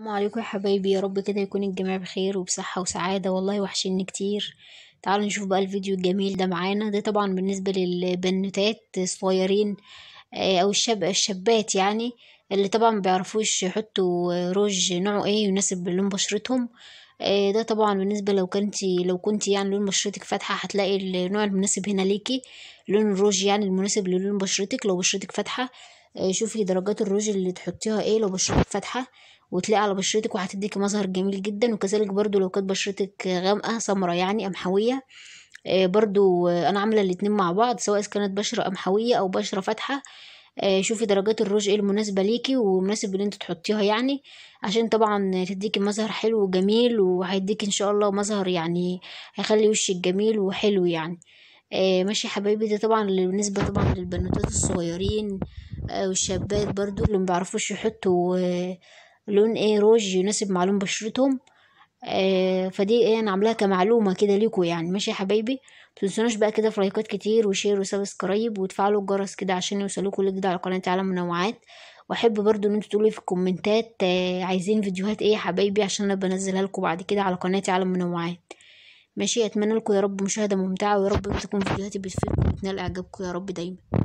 السلام عليكم يا حبايبي يا رب كده يكون الجميع بخير وبصحة وسعادة والله وحشيني كتير تعالوا نشوف بقى الفيديو الجميل ده معانا ده طبعا بالنسبة للبنوتات الصغيرين آه، او الشاب الشابات يعني اللي طبعا مبيعرفوش يحطوا روج نوعه ايه يناسب لون بشرتهم آه، ده طبعا بالنسبة لو كنتي لو كنتي يعني لون بشرتك فاتحة هتلاقي النوع المناسب هنا ليكي لون الروج يعني المناسب للون بشرتك لو بشرتك فاتحة آه، شوفي درجات الروج اللي تحطيها ايه لو بشرتك فاتحة وتلاقي على بشرتك وهتديكي مظهر جميل جدا وكذلك برضو لو كانت بشرتك غامقه سمراء يعني قمحويه آه، برضو انا عامله الاتنين مع بعض سواء كانت بشره قمحويه او بشره فاتحه آه، شوفي درجات الروج ايه المناسبه ليكي ومناسب ان انت تحطيها يعني عشان طبعا تديكي مظهر حلو وجميل وهيديكي ان شاء الله مظهر يعني هيخلي وشك جميل وحلو يعني آه ماشي يا حبايبي ده طبعا بالنسبة طبعا للبنوتات الصغيرين آه والشابات برضو اللي مبيعرفوش يحطوا آه لون ايه روج يناسب مع لون بشرتهم آه فدي ايه انا عاملاها كمعلومه كده ليكوا يعني ماشي يا حبايبي متنسوناش بقى كده في لايكات كتير وشير وسبسكرايب وتفعلوا الجرس كده عشان يوصلوكوا جديد على قناه عالم منوعات واحب برضو ان انتوا تقولوا في الكومنتات آه عايزين فيديوهات ايه يا حبايبي عشان انا بنزلها لكم بعد كده على قناه عالم منوعات ماشي اتمنى لكم يا رب مشاهده ممتعه ويا رب تكون فيديوهاتي بتفيدكم وتنال اعجابكم يا رب دايما